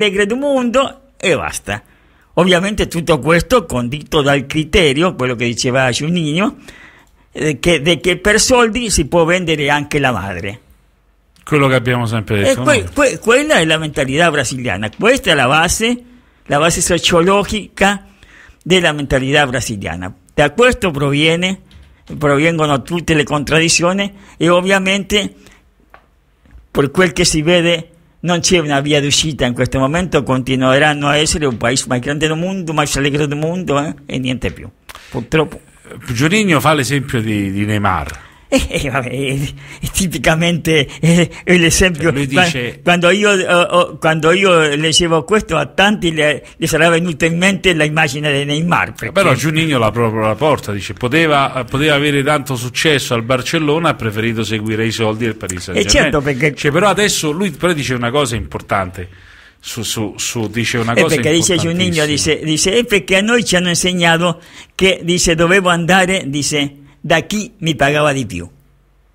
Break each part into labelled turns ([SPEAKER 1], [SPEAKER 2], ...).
[SPEAKER 1] alegre eh, del mundo y basta. Ovviamente tutto questo condito dal criterio, quello che diceva Giunino che, de que per soldi si può vendere anche la madre.
[SPEAKER 2] Quello che abbiamo sempre detto. Que
[SPEAKER 1] quella è la mentalità brasiliana, questa è la base, la base sociologica della mentalità brasiliana. Da questo proviene, provengono tutte le contraddizioni e ovviamente per quel che si vede non c'è una via d'uscita in questo momento, continueranno a essere un paese più grande del mondo, più allegro del mondo eh? e niente più, purtroppo. Giorigno fa l'esempio di, di Neymar. E, eh, eh, vabbè, eh, tipicamente è, l'esempio. Cioè dice... quando, io, oh, quando, io, leggevo questo, a tanti le, le sarà venuta in mente l'immagine di Neymar. Perché... Però
[SPEAKER 2] Giunigno l'ha proprio la porta, dice poteva, poteva, avere tanto successo al Barcellona, ha preferito seguire i soldi del Paris Saint Germain. Certo perché... cioè, però adesso lui però dice una cosa importante. Su, su, su, dice una cosa. perché dice Giuninho,
[SPEAKER 1] dice, dice, è perché a noi ci hanno insegnato che dice, dovevo andare, dice, da chi mi pagava di più.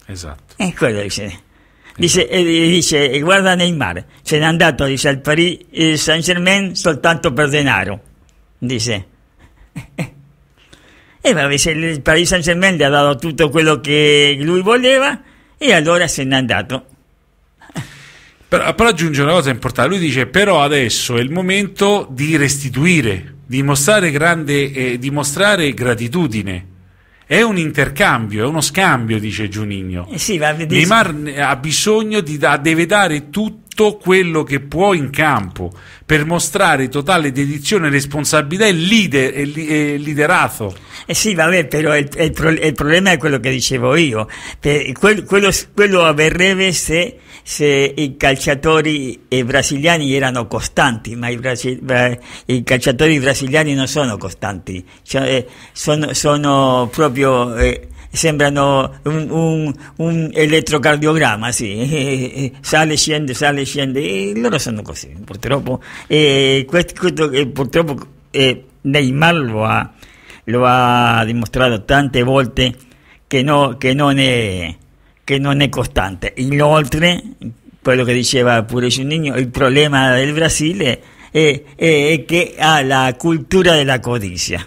[SPEAKER 1] Esatto. E eh, quello dice. Dice, eh, dice, guarda Neymar, se n'è andato dice, al Paris eh, Saint Germain soltanto per denaro. Dice. E va, dice, il Paris Saint Germain gli ha dato tutto quello che lui voleva e allora se n'è andato.
[SPEAKER 2] Però, però, aggiunge una cosa importante, lui dice però adesso è il momento di restituire, dimostrare grande, eh, dimostrare gratitudine è un intercambio, è uno scambio, dice Giunigno. Eh sì,
[SPEAKER 1] Neymar
[SPEAKER 2] ha bisogno di da, deve dare tutto tutto quello che può in campo
[SPEAKER 1] per mostrare totale dedizione, responsabilità e, lider, e, e liderato. Eh sì, vabbè, però il, il, pro, il, problema è quello che dicevo io. Per, quel, quello, quello, avverrebbe se, se, i calciatori brasiliani erano costanti, ma i, i calciatori brasiliani non sono costanti, cioè, eh, sono, sono, proprio... Eh, sembrano un, un, un elettrocardiogramma, sì, sale, scende, sale, scende, e loro sono così, purtroppo. E eh, questo, questo eh, purtroppo eh, Neymar lo ha, lo ha dimostrato tante volte che, no, es non è, che non è costante. Inoltre, pues quello che diceva pure niño, il problema del Brasil es que è che ha la cultura della codicia.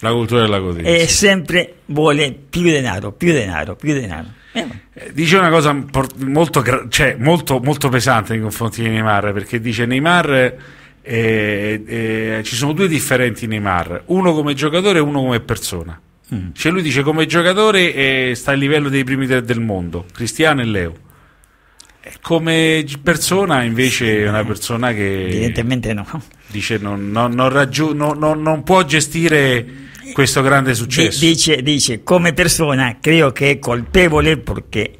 [SPEAKER 1] La
[SPEAKER 2] cultura della cotinza. E
[SPEAKER 1] sempre vuole più denaro, più denaro, più denaro. Eh. eh dice
[SPEAKER 2] una cosa molto, cioè, molto, molto, pesante nei confronti di Neymar, perché dice Neymar... Eh, eh, ci sono due differenti Neymar, uno come giocatore e uno come persona. Mm. Cioè lui dice come giocatore eh, sta al livello dei primi tre del mondo, Cristiano e Leo. Eh, come persona invece è una persona che...
[SPEAKER 1] Evidentemente no. Dice non, non, non, non può gestire questo grande successo. Dice, dice, come persona creo che è colpevole perché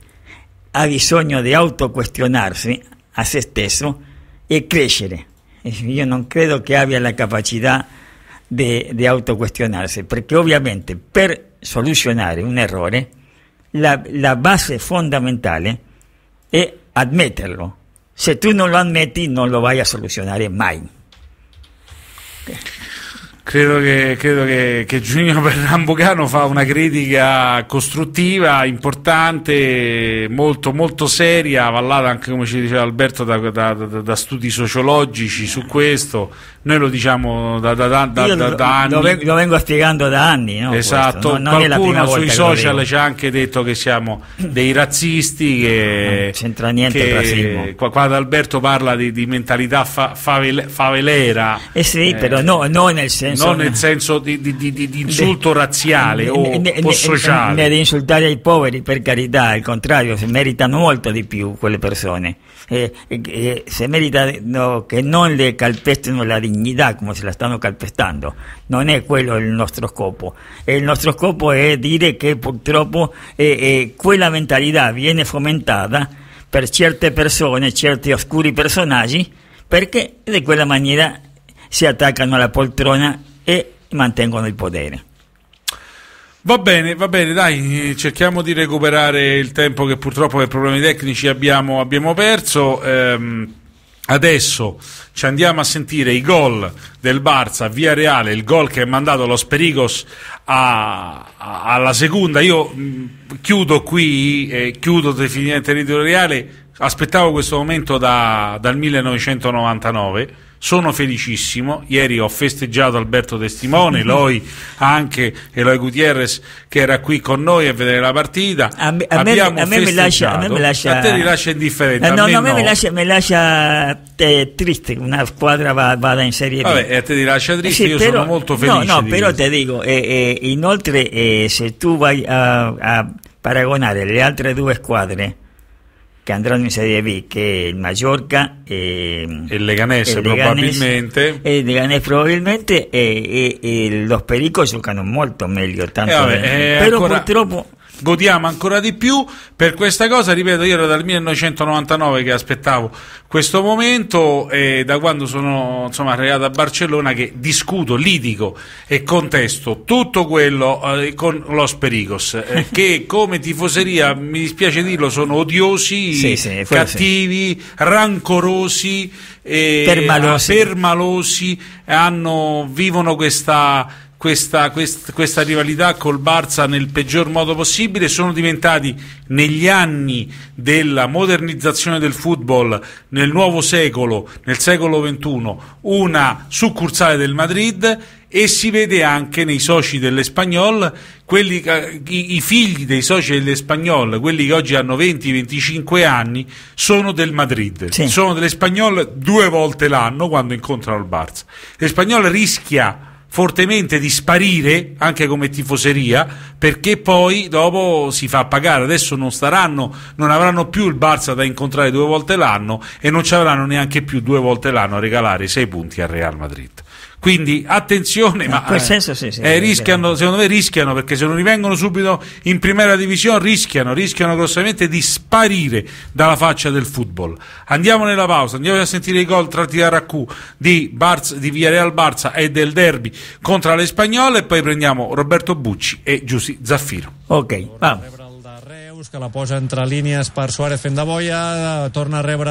[SPEAKER 1] ha bisogno di autocuestionarsi a se stesso e crescere. Io non credo che abbia la capacità di, di autoquestionarsi, perché ovviamente per soluzionare un errore la, la base fondamentale è admetterlo. Se tu non lo ammetti non lo vai a soluzionare mai. Credo che, credo che, che Giulio
[SPEAKER 2] Berrambocano fa una critica costruttiva, importante, molto, molto seria, avallata anche come ci diceva Alberto da, da, da, da studi sociologici su questo. Noi lo diciamo da, anni. Lo,
[SPEAKER 1] lo, vengo spiegando da anni. No, esatto, non, qualcuno sui social ci ha anche detto
[SPEAKER 2] che siamo dei razzisti. Che, non c'entra niente che, razzismo. Qua, quando Alberto parla di, di mentalità fa,
[SPEAKER 1] favele, favelera. Eh sì, eh, però no, no nel senso non nel
[SPEAKER 2] senso di, di, di, di insulto
[SPEAKER 1] razziale o, o sociale. Di insultare i poveri, per carità, al contrario, si meritano molto di più quelle persone. Eh, eh, si meritano che non le calpestino la dignità come se la stanno calpestando. Non è quello il nostro scopo. Il nostro scopo è dire che purtroppo eh, quella mentalità viene fomentata per certe persone, certi oscuri personaggi, perché di quella maniera si attaccano alla poltrona e mantengono il potere.
[SPEAKER 2] Va bene, va bene, dai, cerchiamo di recuperare il tempo che purtroppo per problemi tecnici abbiamo, abbiamo perso. Ehm, adesso ci andiamo a sentire i gol del Barça via Reale, il gol che ha mandato lo Sperigos a, a, alla seconda. Io mh, mm, chiudo qui, eh, chiudo definitivamente il territorio reale, aspettavo questo momento da, dal 1999 sono felicissimo. Ieri ho festeggiato Alberto Testimone, Eloi anche Eloy Gutierrez che era qui con noi a vedere la partita. A me, a me, a me mi lascia, a me mi lascia. A te mi lascia indifferente. Eh, no, a me, no, a me no. mi lascia,
[SPEAKER 1] mi lascia eh, triste che una squadra vada, in Serie B. Vabbè, a te ti lascia eh, triste, eh sì, io però, sono molto felice. No, no, però questo. ti dico, eh, eh, inoltre se tu vai a paragonare le altre due squadre que Andrés se debe que el Mallorca eh, el Leganés probablemente... el Leganés probablemente... eh, eh, eh los Pericos giocano molto mejor. tanto pero
[SPEAKER 2] pero godiamo ancora di più per questa cosa, ripeto, io era dal 1999 che aspettavo questo momento e da quando sono insomma, arrivato a Barcellona che discuto, litigo e contesto tutto quello eh, con Los Pericos eh, che come tifoseria, mi dispiace dirlo, sono odiosi, sì, sì, cattivi, sì. rancorosi, eh, permalosi, permalosi hanno, vivono questa questa, quest, questa, rivalità col Barça nel peggior modo possibile, sono diventati negli anni della modernizzazione del football nel nuovo secolo, nel secolo XXI, una succursale del Madrid e si vede anche nei soci dell'Espagnol, quelli, i, i figli dei soci dell'Espagnol, quelli che oggi hanno 20-25 anni, sono del Madrid, sì. sono dell'Espagnol due volte l'anno quando incontrano il Barça. L'Espagnol rischia fortemente di sparire anche come tifoseria perché poi dopo si fa pagare adesso non staranno non avranno più il Barça da incontrare due volte l'anno e non ci avranno neanche più due volte l'anno a regalare sei punti al Real Madrid quindi attenzione, eh, ma quel eh, senso, sì, sì, eh, rischiano, secondo me rischiano perché se non rivengono subito in primera divisione rischiano, rischiano grossamente di sparire dalla faccia del football. Andiamo nella pausa, andiamo a sentire i gol tra TRQ di, Barz, di Villarreal Barza e del derby contro le Spagnole e poi prendiamo Roberto Bucci e Giussi Zaffiro.
[SPEAKER 3] Ok, vamos. che la posa entre línies per Suárez fent de boia, torna a rebre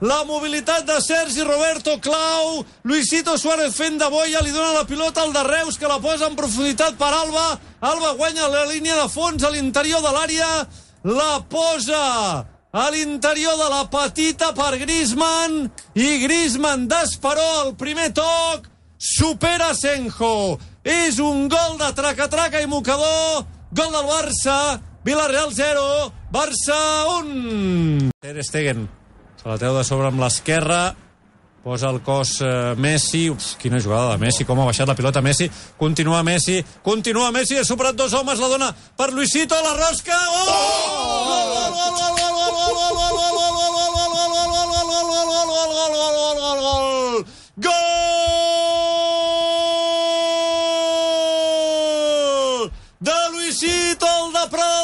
[SPEAKER 4] la mobilitat de Sergi Roberto Clau, Luisito Suárez fent de boia, li dona la pilota al de Reus, que la posa en profunditat per Alba, Alba guanya la línia de fons a l'interior de l'àrea, la posa a l'interior de la petita per Griezmann, i Griezmann d'Esperó al primer toc, supera Senjo, és un gol de traca-traca
[SPEAKER 3] i mocador, gol del Barça, Villarreal 0, Barça 1. Ter Stegen Se la treu de sobre amb l'esquerra, posa el cos eh, Messi, Ups, quina jugada de Messi, com ha baixat la pilota Messi, continua Messi, continua Messi, ha superat dos homes, la dona per Luisito, la rosca,
[SPEAKER 4] oh! Gol! Oh! Gol! De Luisito, el de Prat!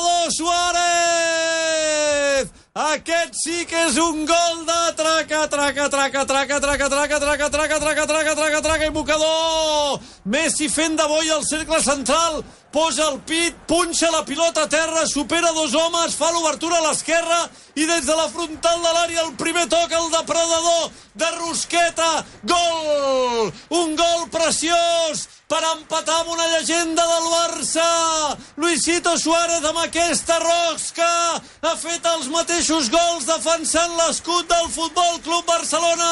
[SPEAKER 4] Aquest sí que és un gol de traca, traca, traca, traca, traca, traca, traca, traca, traca, traca, traca, traca, i Messi fent de boi al cercle central, posa el pit, punxa la pilota a terra, supera dos homes, fa l'obertura a l'esquerra i des de la frontal de l'àrea el primer toc, el depredador de Rusqueta, gol! Un gol preciós per empatar amb una llegenda del Barça. Luisito Suárez amb aquesta rosca ha fet els mateixos gols defensant l'escut del Futbol Club Barcelona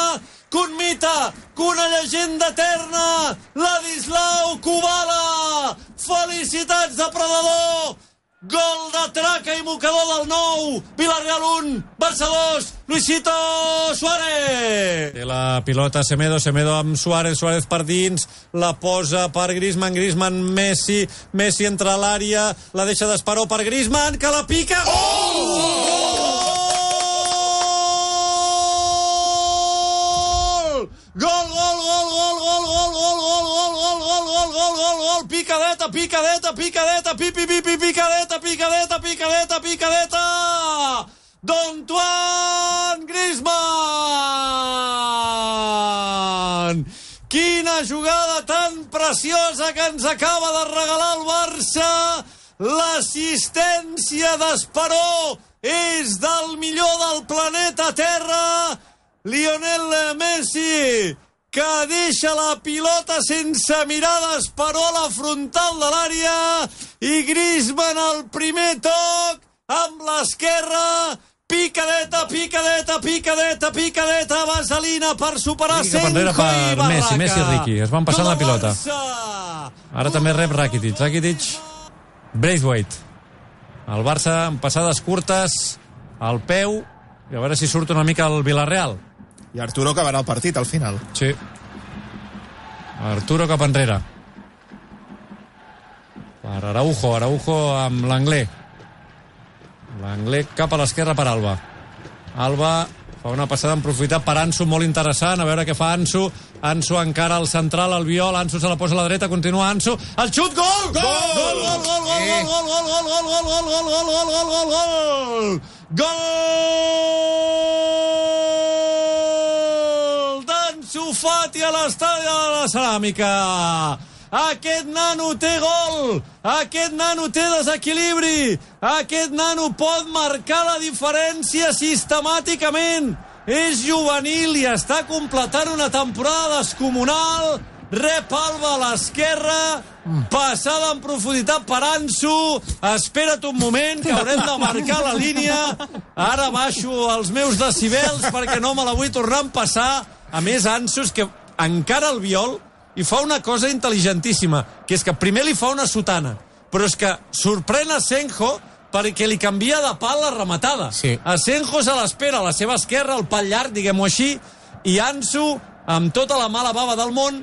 [SPEAKER 4] que un mite, que una llegenda eterna, Ladislau Kubala. Felicitats, depredador! Gol de traca i mocador del nou. Villarreal
[SPEAKER 3] 1, Barça 2, Luisito Suárez. Té la pilota Semedo, Semedo amb Suárez, Suárez per dins, la posa per Griezmann, Griezmann, Messi, Messi entra a l'àrea, la deixa d'esperó per Griezmann, que la pica... Oh! oh!
[SPEAKER 4] Gol! Gol! gol, picadeta, picadeta, picadeta, pi, pi, picadeta, picadeta, picadeta, picadeta! D'Antoine Griezmann! Quina jugada tan preciosa que ens acaba de regalar el Barça! L'assistència d'Esperó és del millor del planeta Terra! Lionel Messi que deixa la pilota sense mirades per a la frontal de l'àrea i Griezmann al primer toc amb l'esquerra picadeta, picadeta, picadeta, picadeta, vaselina per superar Senjo i Barraca. Messi, Messi i Ricky,
[SPEAKER 3] es van passar tota la pilota. Ara també rep Rakitic. Rakitic, Braithwaite. El Barça amb passades curtes, al peu, i a veure si surt una mica el Villarreal. I Arturo acabarà el partit al final. Sí. Arturo cap enrere. Per Araujo, Araujo amb l'anglè. L'anglè cap a l'esquerra per Alba. Alba fa una passada en profitat per Ansu, molt interessant, a veure què fa Ansu. Ansu encara al central, al Viol, Ansu se la posa a la dreta, continua Ansu. El xut, gol! Gol! Gol! Gol! Gol! Gol! Gol!
[SPEAKER 4] Gol! Gol! Gol! Gol! Gol! Gol! Gol! Gol! Gol! Fati a l'estadi de la Ceràmica. Aquest nano té gol, aquest nano té desequilibri, aquest nano pot marcar la diferència sistemàticament. És juvenil i està completant una temporada descomunal. Rep Alba a l'esquerra, mm. passada en profunditat per Ansu. Espera't un moment, que haurem de marcar la línia. Ara
[SPEAKER 3] baixo els meus decibels perquè no me la vull tornar a passar a més Ansu, que encara el viol i fa una cosa intel·ligentíssima, que és que primer li fa una sotana, però és que sorprèn a Senjo perquè li canvia de pal la rematada. Sí.
[SPEAKER 4] Senjo se l'espera a la seva esquerra, al pal llarg, diguem-ho així, i Ansu, amb tota la mala bava del món,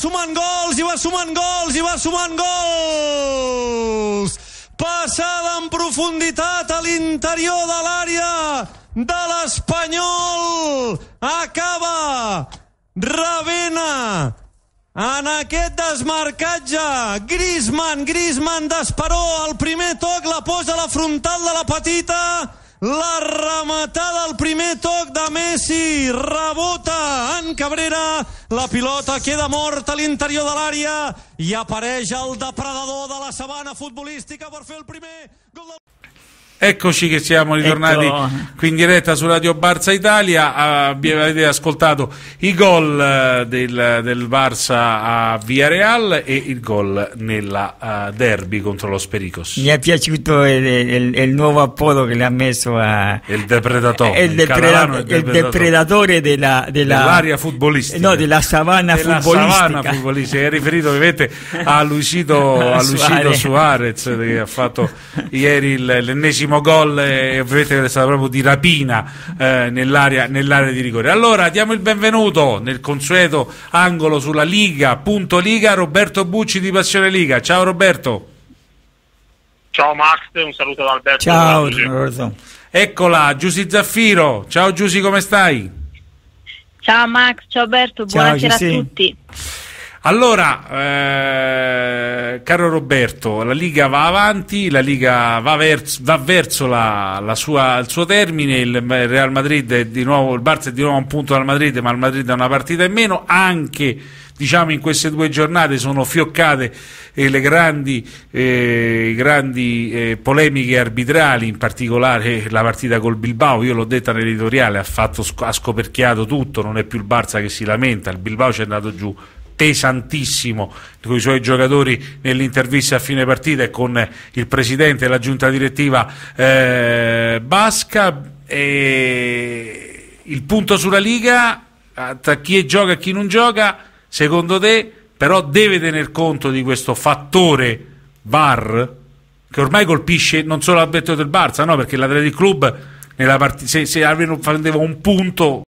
[SPEAKER 4] sumant gols, i va sumant gols, i va sumant gols! Passada en profunditat a l'interior de l'àrea de l'Espanyol! Acaba! Ravena! En aquest desmarcatge, Griezmann, Griezmann d'Esperó, el primer toc la posa a la frontal de la petita, la rematada al primer toc de Messi. Rebota en Cabrera. La pilota queda morta a l'interior de l'àrea i apareix el depredador de la sabana futbolística per fer el primer
[SPEAKER 2] gol de... Eccoci che siamo ritornati Eccolo. qui in diretta su Radio Barça Italia, ah, avete ascoltato i gol eh, del, del Barça a Villarreal e il gol nella eh, derby contro lo Spericos.
[SPEAKER 1] Mi è piaciuto il, il, il nuovo appolo che le ha messo a, il depredatore, il, il depredatore, depredatore della, della, dell'area futbolistica, no, della savana della futbolistica. Savana futbolistica. è
[SPEAKER 2] riferito ovviamente a Lucido, a Lucido Suarez. Suarez che ha fatto ieri l'ennesimo primo gol ovviamente vedete è stato proprio di rapina eh, nell'area, nell'area, di rigore. Allora diamo il benvenuto nel consueto angolo sulla Liga, punto Liga, Roberto Bucci di Passione Liga. Ciao Roberto.
[SPEAKER 1] Ciao Max, un saluto da Alberto. Ciao
[SPEAKER 2] Roberto. Eccola, Giussi Zaffiro. Ciao Giussi, come stai?
[SPEAKER 1] Ciao Max, ciao Alberto, buonasera a tutti.
[SPEAKER 2] Allora, eh eh, caro Roberto, la Liga va avanti, la Liga va, vers va verso la, la sua, il suo termine, il Real Madrid è di nuovo, il Barça è di nuovo un punto dal Madrid, ma il Madrid ha una partita in meno, anche diciamo in queste due giornate sono fioccate eh, le grandi, eh, grandi eh, polemiche arbitrali, in particolare la partita col Bilbao, io l'ho detta nell'editoriale, ha, fatto, ha scoperchiato tutto, non è più il Barça che si lamenta, il Bilbao ci è andato giù pesantissimo con i suoi giocatori nell'intervista a fine partita e con il presidente e la giunta direttiva eh, Basca. E il punto sulla Liga, tra chi gioca e chi non gioca, secondo te però deve tener conto di questo fattore VAR che ormai colpisce non
[SPEAKER 1] solo l'avvento del Barça, no? perché l'Atletico Club se, se prendeva un punto